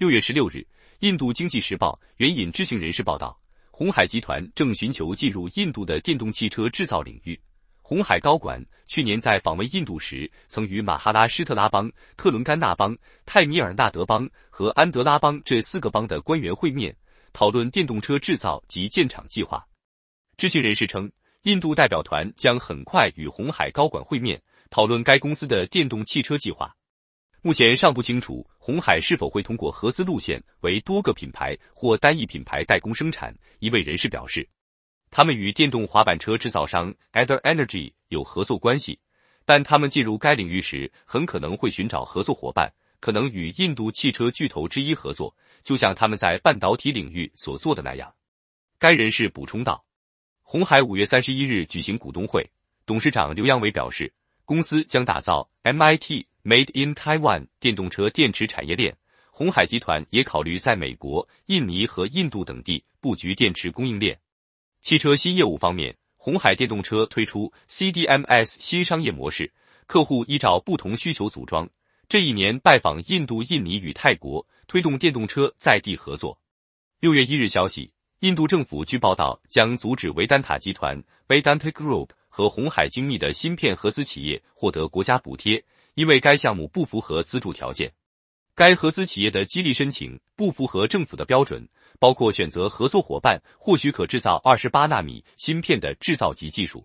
六月十六日，印度经济时报援引知情人士报道，红海集团正寻求进入印度的电动汽车制造领域。红海高管去年在访问印度时，曾与马哈拉施特拉邦、特伦甘纳邦、泰米尔纳德邦和安德拉邦这四个邦的官员会面，讨论电动车制造及建厂计划。知情人士称，印度代表团将很快与红海高管会面，讨论该公司的电动汽车计划。目前尚不清楚红海是否会通过合资路线为多个品牌或单一品牌代工生产。一位人士表示，他们与电动滑板车制造商 e h e r Energy 有合作关系，但他们进入该领域时很可能会寻找合作伙伴，可能与印度汽车巨头之一合作，就像他们在半导体领域所做的那样。该人士补充道，红海五月三十一日举行股东会，董事长刘扬伟表示，公司将打造 MIT。Made in Taiwan 电动车电池产业链，红海集团也考虑在美国、印尼和印度等地布局电池供应链。汽车新业务方面，红海电动车推出 CDMS 新商业模式，客户依照不同需求组装。这一年拜访印度、印尼与泰国，推动电动车在地合作。六月一日消息，印度政府据报道将阻止维丹塔集团 （Vidanta Group） 和红海精密的芯片合资企业获得国家补贴。因为该项目不符合资助条件，该合资企业的激励申请不符合政府的标准，包括选择合作伙伴或许可制造二十八纳米芯片的制造级技术。